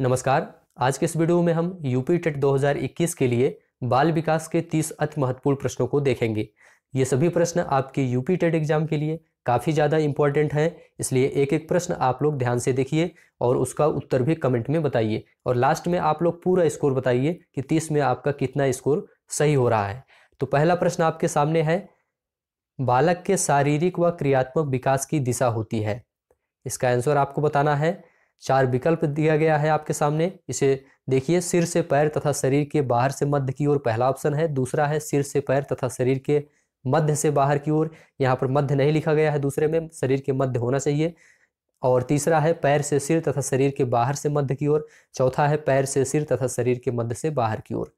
नमस्कार आज के इस वीडियो में हम यूपी टेट 2021 के लिए बाल विकास के 30 अति महत्वपूर्ण प्रश्नों को देखेंगे ये सभी प्रश्न आपके यूपी टेट एग्जाम के लिए काफ़ी ज़्यादा इंपॉर्टेंट हैं इसलिए एक एक प्रश्न आप लोग ध्यान से देखिए और उसका उत्तर भी कमेंट में बताइए और लास्ट में आप लोग पूरा स्कोर बताइए कि तीस में आपका कितना स्कोर सही हो रहा है तो पहला प्रश्न आपके सामने है बालक के शारीरिक व क्रियात्मक विकास की दिशा होती है इसका आंसर आपको बताना है चार विकल्प दिया गया है आपके सामने इसे देखिए सिर से पैर तथा शरीर के बाहर से मध्य की ओर पहला ऑप्शन है दूसरा है सिर से पैर तथा शरीर के मध्य से बाहर की ओर यहाँ पर मध्य नहीं लिखा गया है दूसरे में शरीर के मध्य होना चाहिए और तीसरा है पैर से सिर तथा शरीर के बाहर से मध्य की ओर चौथा है पैर से सिर तथा शरीर के मध्य से बाहर की ओर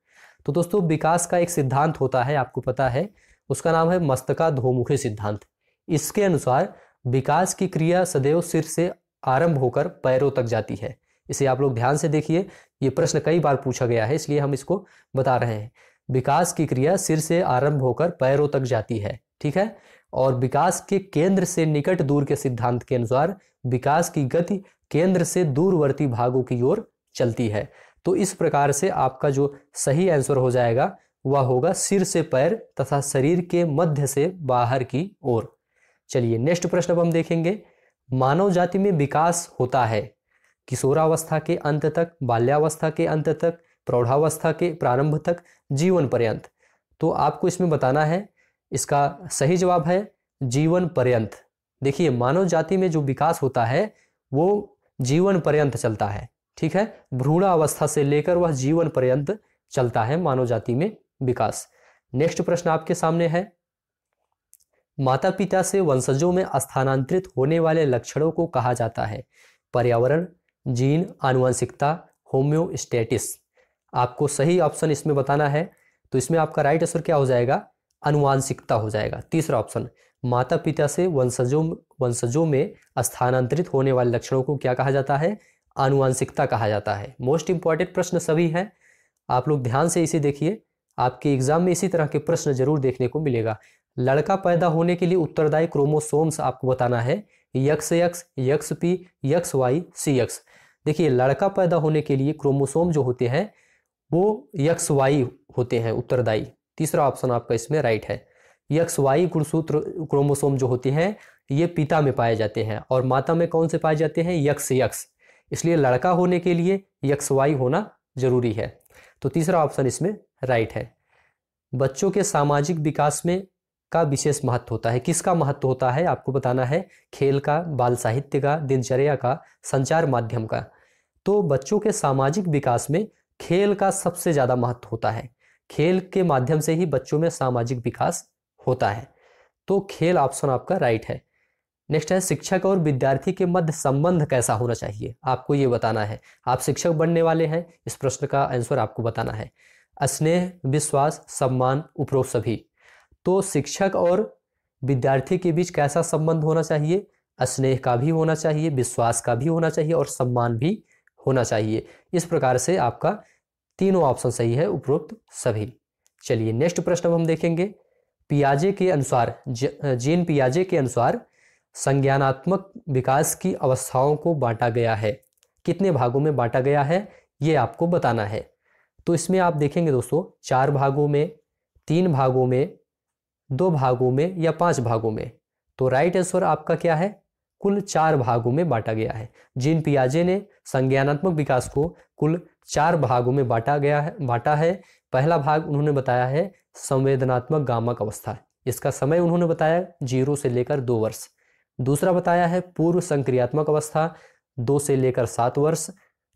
तो दोस्तों विकास का एक सिद्धांत होता है आपको पता है उसका नाम है मस्तका धोमुखी सिद्धांत इसके अनुसार विकास की क्रिया सदैव सिर से आरंभ होकर पैरों तक जाती है इसे आप लोग ध्यान से देखिए ये प्रश्न कई बार पूछा गया है इसलिए हम इसको बता रहे हैं विकास की क्रिया सिर से आरंभ होकर पैरों तक जाती है ठीक है और विकास के केंद्र से निकट दूर के सिद्धांत के अनुसार विकास की गति केंद्र से दूरवर्ती भागों की ओर चलती है तो इस प्रकार से आपका जो सही आंसर हो जाएगा वह होगा सिर से पैर तथा शरीर के मध्य से बाहर की ओर चलिए नेक्स्ट प्रश्न अब हम देखेंगे मानव जाति में विकास होता है किशोरावस्था के अंत तक बाल्यावस्था के अंत तक प्रौढ़ावस्था के प्रारंभ तक जीवन पर्यंत तो आपको इसमें बताना है इसका सही जवाब है जीवन पर्यंत देखिए मानव जाति में जो विकास होता है वो जीवन पर्यंत चलता है ठीक है भ्रूण अवस्था से लेकर वह जीवन पर्यंत चलता है मानव जाति में विकास नेक्स्ट प्रश्न आपके सामने है माता पिता से वंशजों में स्थानांतरित होने वाले लक्षणों को कहा जाता है पर्यावरण जीन आनुवंशिकता होम्योस्टेटिस आपको सही ऑप्शन इसमें बताना है तो इसमें आपका राइट आंसर क्या हो जाएगा अनुवांशिकता हो जाएगा तीसरा ऑप्शन माता पिता से वंशजों वंशजों में स्थानांतरित होने वाले लक्षणों को क्या कहा जाता है आनुवांशिकता कहा जाता है मोस्ट इंपॉर्टेंट प्रश्न सभी हैं आप लोग ध्यान से इसे देखिए आपके एग्जाम में इसी तरह के प्रश्न जरूर देखने को मिलेगा लड़का पैदा होने के लिए उत्तरदायी क्रोमोसोम्स आपको बताना है X X X P X Y C X देखिए लड़का पैदा होने के लिए क्रोमोसोम जो होते हैं वो यक्स वाई होते हैं उत्तरदायी तीसरा ऑप्शन आपका इसमें राइट है यक्स वाई गुणसूत्र क्रोमोसोम जो होते हैं ये पिता में पाए जाते हैं और माता में कौन से पाए जाते हैं यक्स यक्स इसलिए लड़का होने के लिए यक्स वाई होना जरूरी है तो तीसरा ऑप्शन इसमें राइट है बच्चों के सामाजिक विकास में का विशेष महत्व होता है किसका महत्व होता है आपको बताना है खेल का बाल साहित्य का दिनचर्या का संचार माध्यम का तो बच्चों के सामाजिक विकास में खेल का सबसे ज़्यादा महत्व होता है खेल के माध्यम से ही बच्चों में सामाजिक विकास होता है तो खेल ऑप्शन आपका राइट है नेक्स्ट है शिक्षक और विद्यार्थी के मध्य संबंध कैसा होना चाहिए आपको ये बताना है आप शिक्षक बनने वाले हैं इस प्रश्न का आंसर आपको बताना है स्नेह विश्वास सम्मान उपरोक्त सभी तो शिक्षक और विद्यार्थी के बीच कैसा संबंध होना चाहिए स्नेह का भी होना चाहिए विश्वास का भी होना चाहिए और सम्मान भी होना चाहिए इस प्रकार से आपका तीनों ऑप्शन सही है उपरोक्त सभी चलिए नेक्स्ट प्रश्न हम देखेंगे पियाजे के अनुसार जीन पियाजे के अनुसार संज्ञानात्मक विकास की अवस्थाओं को बांटा गया है कितने भागों में बांटा गया है ये आपको बताना है तो इसमें आप देखेंगे दोस्तों चार भागों में तीन भागों में दो भागों में या पांच भागों में तो राइट आंसर आपका क्या है कुल चार भागों में बांटा गया है जिन पियाजे ने संज्ञानात्मक विकास को कुल चार भागों में बांटा गया है बांटा है पहला भाग उन्होंने बताया है संवेदनात्मक गामक अवस्था इसका समय उन्होंने बताया जीरो से लेकर दो वर्ष दूसरा बताया है पूर्व संक्रियात्मक अवस्था दो से लेकर सात वर्ष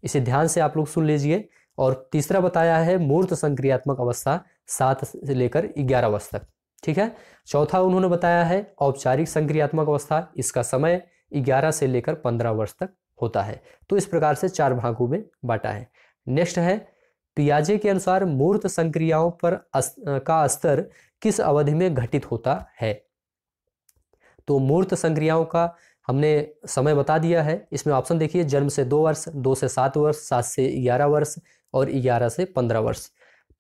इसे ध्यान से आप लोग सुन लीजिए और तीसरा बताया है मूर्त संक्रियात्मक अवस्था सात से लेकर ग्यारह वर्ष तक ठीक है चौथा उन्होंने बताया है औपचारिक संक्रियात्मक अवस्था इसका समय 11 से लेकर 15 वर्ष तक होता है तो इस प्रकार से चार भागों में बांटा है नेक्स्ट है पियाजे के अनुसार मूर्त संक्रियाओं पर अस, का स्तर किस अवधि में घटित होता है तो मूर्त संक्रियाओं का हमने समय बता दिया है इसमें ऑप्शन देखिए जन्म से दो वर्ष दो से सात वर्ष सात से ग्यारह वर्ष और ग्यारह से पंद्रह वर्ष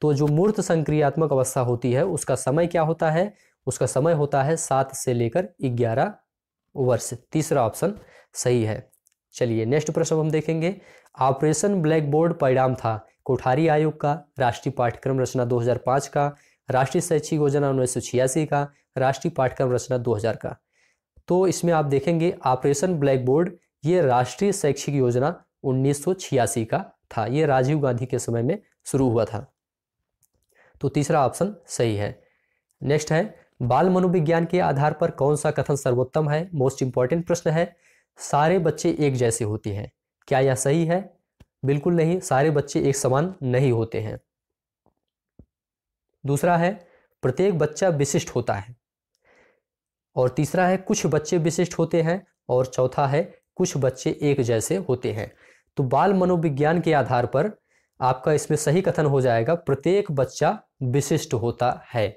तो जो मूर्त संक्रियात्मक अवस्था होती है उसका समय क्या होता है उसका समय होता है सात से लेकर ग्यारह वर्ष तीसरा ऑप्शन सही है चलिए नेक्स्ट प्रश्न हम देखेंगे ऑपरेशन ब्लैक बोर्ड परिणाम था कोठारी आयोग का राष्ट्रीय पाठ्यक्रम रचना 2005 का राष्ट्रीय शैक्षिक योजना उन्नीस का राष्ट्रीय पाठ्यक्रम रचना 2000 का तो इसमें आप देखेंगे ऑपरेशन ब्लैक बोर्ड ये राष्ट्रीय शैक्षिक योजना उन्नीस का था ये राजीव गांधी के समय में शुरू हुआ था तो तीसरा ऑप्शन सही है नेक्स्ट है बाल मनोविज्ञान के आधार पर कौन सा कथन सर्वोत्तम है मोस्ट इंपॉर्टेंट प्रश्न है सारे बच्चे एक जैसे होते हैं क्या यह सही है बिल्कुल नहीं सारे बच्चे एक समान नहीं होते हैं दूसरा है प्रत्येक बच्चा विशिष्ट होता है और तीसरा है कुछ बच्चे विशिष्ट होते हैं और चौथा है कुछ बच्चे एक जैसे होते हैं तो बाल मनोविज्ञान के आधार पर आपका इसमें सही कथन हो जाएगा प्रत्येक बच्चा विशिष्ट होता है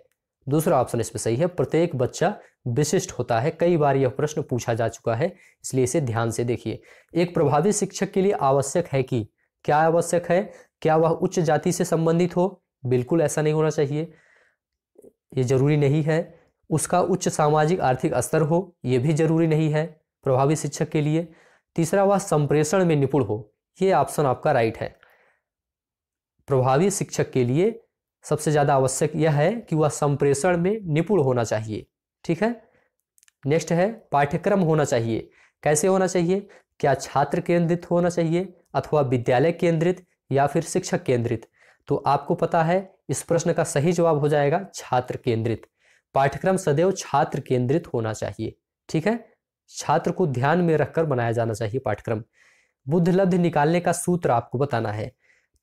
दूसरा ऑप्शन इसमें सही है प्रत्येक बच्चा विशिष्ट होता है कई बार यह प्रश्न पूछा जा चुका है इसलिए इसे ध्यान से देखिए एक प्रभावी शिक्षक के लिए आवश्यक है कि क्या आवश्यक है क्या वह उच्च जाति से संबंधित हो बिल्कुल ऐसा नहीं होना चाहिए ये जरूरी नहीं है उसका उच्च सामाजिक आर्थिक स्तर हो यह भी जरूरी नहीं है प्रभावी शिक्षक के लिए तीसरा वह संप्रेषण में निपुण हो ये ऑप्शन आपका राइट है प्रभावी शिक्षक के लिए सबसे ज़्यादा आवश्यक यह है कि वह संप्रेषण में निपुण होना चाहिए ठीक है नेक्स्ट है पाठ्यक्रम होना चाहिए कैसे होना चाहिए क्या छात्र केंद्रित होना चाहिए अथवा विद्यालय केंद्रित या फिर शिक्षक केंद्रित तो आपको पता है इस प्रश्न का सही जवाब हो जाएगा छात्र केंद्रित पाठ्यक्रम सदैव छात्र केंद्रित होना चाहिए ठीक है छात्र को ध्यान में रखकर बनाया जाना चाहिए पाठ्यक्रम बुद्धिलब्ध निकालने का सूत्र आपको बताना है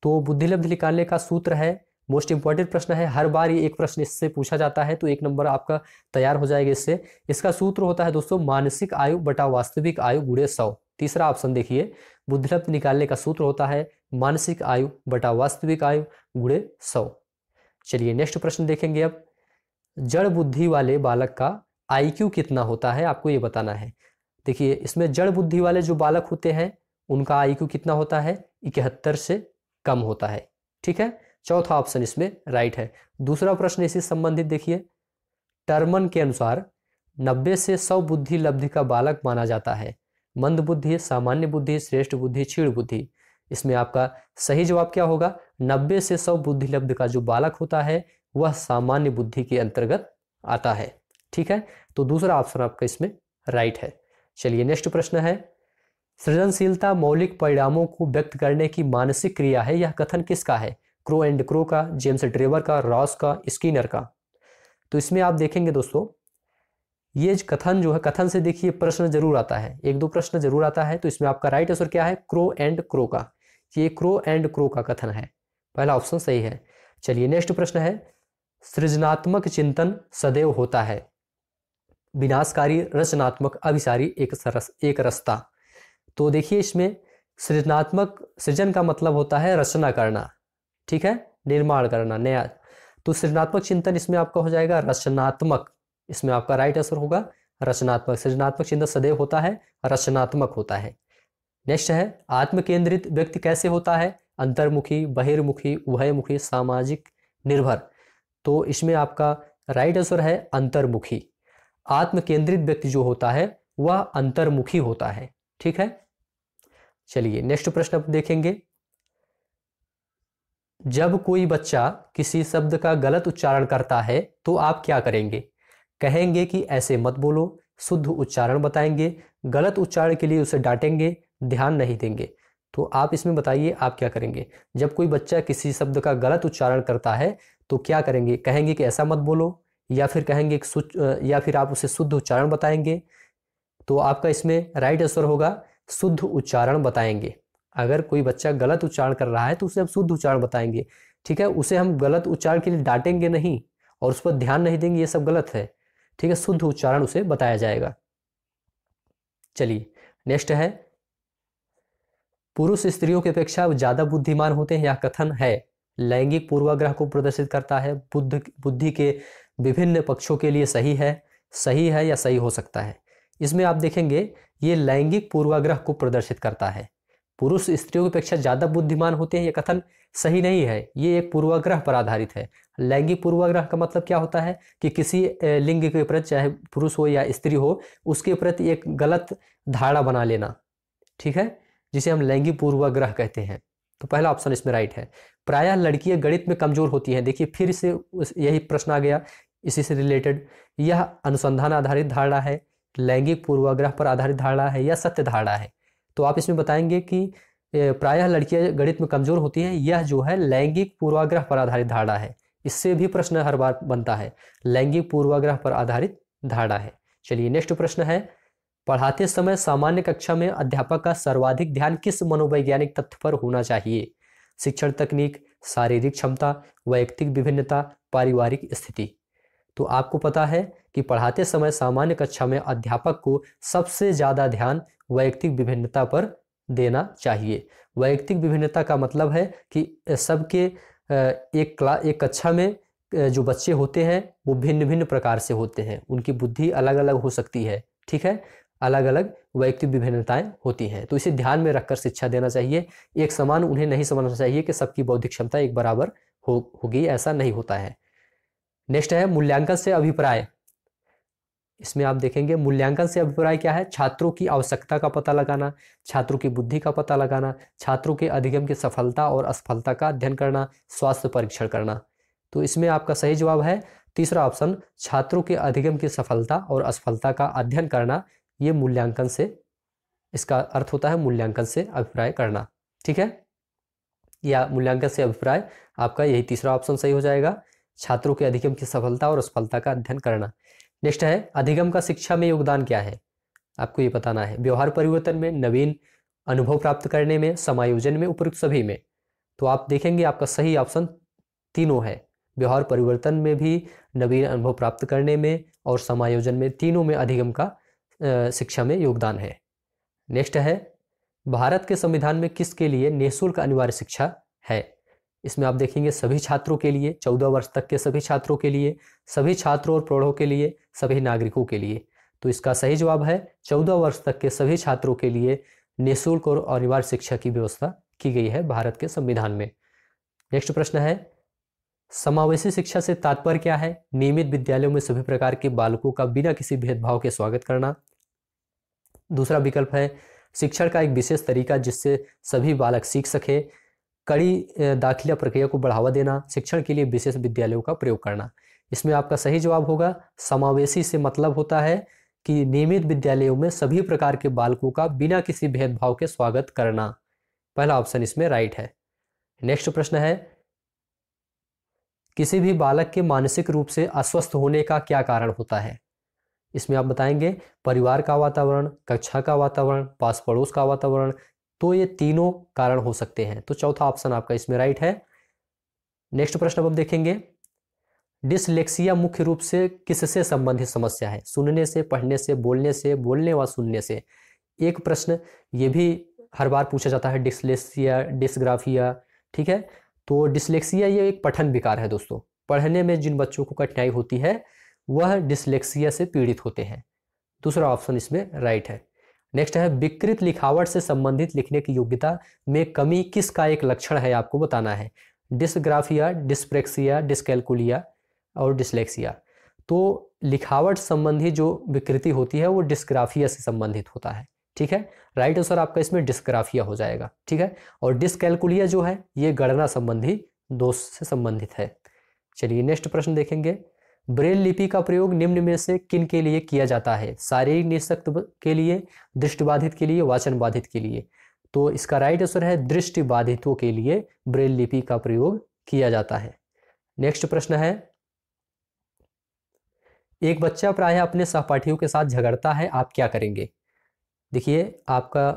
तो बुद्धिलब्ध निकालने का सूत्र है मोस्ट इंपॉर्टेंट प्रश्न है हर बार ये एक प्रश्न इससे पूछा जाता है तो एक नंबर आपका तैयार हो जाएगा इससे इसका सूत्र होता है दोस्तों मानसिक आयु बटा वास्तविक आयु गुड़े सौ तीसरा ऑप्शन देखिए बुद्धिलब्ध निकालने का सूत्र होता है मानसिक आयु बटा वास्तविक आयु गुड़े सौ चलिए नेक्स्ट प्रश्न देखेंगे अब जड़ बुद्धि वाले बालक का आईक्यू कितना होता है आपको ये बताना है देखिए इसमें जड़ बुद्धि वाले जो बालक होते हैं उनका आईक्यू कितना होता है इकहत्तर से कम होता है ठीक है चौथा ऑप्शन इसमें राइट है दूसरा प्रश्न इसी संबंधित देखिए टर्मन के अनुसार 90 से 100 बुद्धि लब्धि का बालक माना जाता है मंद बुद्धि सामान्य बुद्धि श्रेष्ठ बुद्धि क्षीण बुद्धि इसमें आपका सही जवाब क्या होगा 90 से 100 बुद्धि लब्ध का जो बालक होता है वह सामान्य बुद्धि के अंतर्गत आता है ठीक है तो दूसरा ऑप्शन आपका इसमें राइट है चलिए नेक्स्ट प्रश्न है सृजनशीलता मौलिक परिणामों को व्यक्त करने की मानसिक क्रिया है यह कथन किसका है क्रो एंड क्रो का जेम्स ड्रेवर का रॉस का स्किनर का तो इसमें आप देखेंगे दोस्तों ये कथन जो है कथन से देखिए प्रश्न जरूर आता है एक दो प्रश्न जरूर आता है तो इसमें आपका राइट आंसर क्या है क्रो एंड क्रो का ये क्रो एंड क्रो का कथन है पहला ऑप्शन सही है चलिए नेक्स्ट प्रश्न है सृजनात्मक चिंतन सदैव होता है विनाशकारी रचनात्मक अभिसारी एक सरस एक रस्ता तो देखिए इसमें सृजनात्मक सृजन का मतलब होता है रचना करना ठीक है निर्माण करना नया तो सृजनात्मक चिंतन इसमें आपका हो जाएगा रचनात्मक इसमें आपका राइट आंसर होगा रचनात्मक सृजनात्मक चिंतन सदैव होता है रचनात्मक होता है नेक्स्ट है आत्म केंद्रित व्यक्ति कैसे होता है अंतर्मुखी बहिर्मुखी उभयमुखी सामाजिक निर्भर तो इसमें आपका राइट आंसर है अंतर्मुखी आत्म केंद्रित व्यक्ति जो होता है वह अंतर्मुखी होता है ठीक है चलिए नेक्स्ट प्रश्न आप देखेंगे जब कोई बच्चा किसी शब्द का गलत उच्चारण करता है तो आप क्या करेंगे कहेंगे कि ऐसे मत बोलो शुद्ध उच्चारण बताएंगे गलत उच्चारण के लिए उसे डांटेंगे ध्यान नहीं देंगे तो आप इसमें बताइए आप क्या करेंगे जब कोई बच्चा किसी शब्द का गलत उच्चारण करता है तो क्या करेंगे कहेंगे कि ऐसा मत बोलो या फिर कहेंगे या फिर आप उसे शुद्ध उच्चारण बताएंगे तो आपका इसमें राइट आंसर होगा शुद्ध उच्चारण बताएंगे अगर कोई बच्चा गलत उच्चारण कर रहा है तो उसे हम शुद्ध उच्चारण बताएंगे ठीक है उसे हम गलत उच्चारण के लिए डांटेंगे नहीं और उस पर ध्यान नहीं देंगे ये सब गलत है ठीक है शुद्ध उच्चारण उसे बताया जाएगा चलिए नेक्स्ट है पुरुष स्त्रियों की अपेक्षा ज़्यादा बुद्धिमान होते हैं यह कथन है लैंगिक पूर्वाग्रह को प्रदर्शित करता है बुद्ध बुद्धि के विभिन्न पक्षों के लिए सही है सही है या सही हो सकता है इसमें आप देखेंगे ये लैंगिक पूर्वाग्रह को प्रदर्शित करता है पुरुष स्त्रियों की अपेक्षा ज्यादा बुद्धिमान होते हैं यह कथन सही नहीं है ये एक पूर्वाग्रह पर आधारित है लैंगिक पूर्वाग्रह का मतलब क्या होता है कि किसी लिंग के प्रति चाहे पुरुष हो या स्त्री हो उसके प्रति एक गलत धारणा बना लेना ठीक है जिसे हम लैंगिक पूर्वाग्रह कहते हैं तो पहला ऑप्शन इसमें राइट है प्रायः लड़कियां गणित में कमजोर होती हैं देखिए फिर से यही प्रश्न आ गया इसी से रिलेटेड यह अनुसंधान आधारित धारणा है लैंगिक पूर्वाग्रह पर आधारित धारणा है या सत्य धारणा है तो आप इसमें बताएंगे कि प्रायः लड़कियां गणित में कमजोर होती हैं यह जो है लैंगिक पूर्वाग्रह पर आधारित धारणा है इससे भी प्रश्न हर बार बनता है लैंगिक पूर्वाग्रह पर आधारित धारणा है चलिए नेक्स्ट प्रश्न है पढ़ाते समय सामान्य कक्षा में अध्यापक का सर्वाधिक ध्यान किस मनोवैज्ञानिक तथ्य पर होना चाहिए शिक्षण तकनीक शारीरिक क्षमता वैयक्तिक विभिन्नता पारिवारिक स्थिति तो आपको पता है कि पढ़ाते समय सामान्य कक्षा में अध्यापक को सबसे ज़्यादा ध्यान वैयक्तिक विभिन्नता पर देना चाहिए वैयक्तिक विभिन्नता का मतलब है कि सबके एक क्ला एक कक्षा में जो बच्चे होते हैं वो भिन्न भिन्न प्रकार से होते हैं उनकी बुद्धि अलग अलग हो सकती है ठीक है अलग अलग वैयक्तिक विभिन्नताएं होती हैं तो इसे ध्यान में रखकर शिक्षा देना चाहिए एक समान उन्हें नहीं समझना चाहिए कि सबकी बौद्धिक क्षमता एक बराबर हो होगी ऐसा नहीं होता है नेक्स्ट है मूल्यांकन से अभिप्राय इसमें आप देखेंगे मूल्यांकन से अभिप्राय क्या है छात्रों की आवश्यकता का पता लगाना छात्रों की बुद्धि का पता लगाना छात्रों के अधिगम की सफलता और असफलता का अध्ययन करना स्वास्थ्य परीक्षण करना तो इसमें आपका सही जवाब है तीसरा ऑप्शन छात्रों के अधिगम की सफलता और असफलता का अध्ययन करना ये मूल्यांकन से इसका अर्थ होता है मूल्यांकन से अभिप्राय करना ठीक है या मूल्यांकन से अभिप्राय आपका यही तीसरा ऑप्शन सही हो जाएगा छात्रों के अधिगम की सफलता और असफलता का अध्ययन करना नेक्स्ट है अधिगम का शिक्षा में योगदान क्या है आपको ये बताना है व्यवहार परिवर्तन में नवीन अनुभव प्राप्त करने में समायोजन में उपयुक्त सभी में तो आप देखेंगे आपका सही ऑप्शन तीनों है व्यवहार परिवर्तन में भी नवीन अनुभव प्राप्त करने में और समायोजन में तीनों में अधिगम का शिक्षा में योगदान है नेक्स्ट है भारत के संविधान में किसके लिए निःशुल्क अनिवार्य शिक्षा है इसमें आप देखेंगे सभी छात्रों के लिए चौदह वर्ष तक के सभी छात्रों के लिए सभी छात्रों और प्रौढ़ों के लिए सभी नागरिकों के लिए तो इसका सही जवाब है चौदह वर्ष तक के सभी छात्रों के लिए निःशुल्क और अनिवार्य शिक्षा की व्यवस्था की गई है भारत के संविधान में नेक्स्ट प्रश्न है समावेशी शिक्षा से तात्पर्य क्या है नियमित विद्यालयों में सभी प्रकार के बालकों का बिना किसी भेदभाव के स्वागत करना दूसरा विकल्प है शिक्षण का एक विशेष तरीका जिससे सभी बालक सीख सके कड़ी दाखिला प्रक्रिया को बढ़ावा देना शिक्षण के लिए विशेष विद्यालयों का प्रयोग करना इसमें आपका सही जवाब होगा समावेशी से मतलब होता है कि नियमित विद्यालयों में सभी प्रकार के बालकों का बिना किसी भेदभाव के स्वागत करना पहला ऑप्शन इसमें राइट है नेक्स्ट प्रश्न है किसी भी बालक के मानसिक रूप से अस्वस्थ होने का क्या कारण होता है इसमें आप बताएंगे परिवार का वातावरण कक्षा का वातावरण पास पड़ोस का वातावरण तो ये तीनों कारण हो सकते हैं तो चौथा ऑप्शन आपका इसमें राइट है नेक्स्ट प्रश्न अब हम देखेंगे डिसलेक्सिया मुख्य रूप से किससे संबंधित समस्या है सुनने से पढ़ने से बोलने से बोलने व सुनने से एक प्रश्न ये भी हर बार पूछा जाता है डिसलेक्सिया डिसग्राफिया ठीक है तो डिसलेक्सिया ये एक पठन विकार है दोस्तों पढ़ने में जिन बच्चों को कठिनाई होती है वह डिसलेक्सिया से पीड़ित होते हैं दूसरा ऑप्शन इसमें राइट है नेक्स्ट है विकृत लिखावट से संबंधित लिखने की योग्यता में कमी किसका एक लक्षण है आपको बताना है डिसग्राफिया डिस्प्रेक्सिया डिस्कैलकुलिया और डिस्लेक्सिया तो लिखावट संबंधी जो विकृति होती है वो डिस्ग्राफिया से संबंधित होता है ठीक है राइट आंसर आपका इसमें डिस्ग्राफिया हो जाएगा ठीक है और डिस्कैलकुलिया जो है ये गणना संबंधी दोष से संबंधित है चलिए नेक्स्ट प्रश्न देखेंगे ब्रेल लिपि का प्रयोग निम्न में से किन के लिए किया जाता है शारीरिक निशक्त के लिए दृष्टिबाधित के लिए वाचन बाधित के लिए तो इसका राइट आंसर है दृष्टिबाधितों के लिए ब्रेल लिपि का प्रयोग किया जाता है नेक्स्ट प्रश्न है एक बच्चा प्रायः अपने सहपाठियों के साथ झगड़ता है आप क्या करेंगे देखिए आपका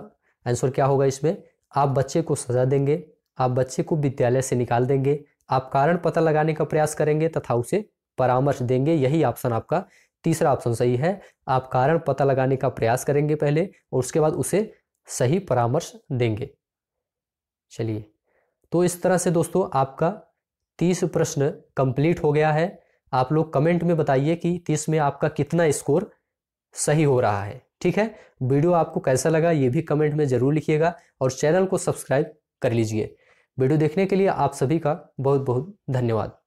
आंसर क्या होगा इसमें आप बच्चे को सजा देंगे आप बच्चे को विद्यालय से निकाल देंगे आप कारण पता लगाने का प्रयास करेंगे तथा उसे परामर्श देंगे यही ऑप्शन आपका तीसरा ऑप्शन सही है आप कारण पता लगाने का प्रयास करेंगे पहले और उसके बाद उसे सही परामर्श देंगे चलिए तो इस तरह से दोस्तों आपका तीस प्रश्न कंप्लीट हो गया है आप लोग कमेंट में बताइए कि तीस में आपका कितना स्कोर सही हो रहा है ठीक है वीडियो आपको कैसा लगा ये भी कमेंट में ज़रूर लिखिएगा और चैनल को सब्सक्राइब कर लीजिए वीडियो देखने के लिए आप सभी का बहुत बहुत धन्यवाद